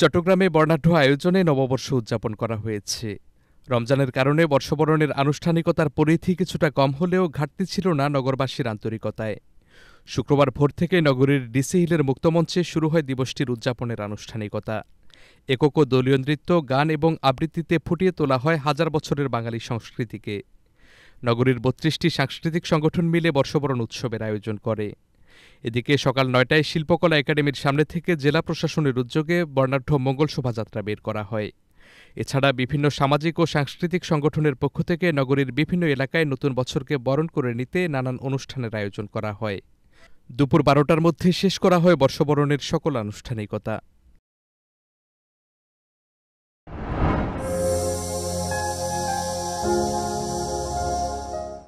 চট্টগ্রামে বর্ণাঢ্য আয়োজনে নববর্ষ উদযাপন করা হয়েছে রমজানের কারণে বর্ষবরণের আনুষ্ঠানিকতার পরিধি কিছুটা কম হলেও ঘাটতি ছিল না নগরবাসীর আন্তরিকতায় শুক্রবার ভোর থেকে নগরীর ডিসি হিলের মুক্তমঞ্চে শুরু হয় দিবসটির উদযাপনের আনুষ্ঠানিকতা একক দলীয় নৃত্য গান এবং আবৃত্তিতে ফুটিয়ে তোলা হয় হাজার বছরের বাঙালি সংস্কৃতিকে নগরীর বত্রিশটি সাংস্কৃতিক সংগঠন মিলে বর্ষবরণ উৎসবের আয়োজন করে এদিকে সকাল নয়টায় শিল্পকলা একাডেমির সামনে থেকে জেলা প্রশাসনের উদ্যোগে বর্ণাঢ্য মঙ্গল শোভাযাত্রা বের করা হয় এছাড়া বিভিন্ন সামাজিক ও সাংস্কৃতিক সংগঠনের পক্ষ থেকে নগরীর বিভিন্ন এলাকায় নতুন বছরকে বরণ করে নিতে নানান অনুষ্ঠানের আয়োজন করা হয় দুপুর বারোটার মধ্যে শেষ করা হয় বর্ষবরণের সকল আনুষ্ঠানিকতা thank you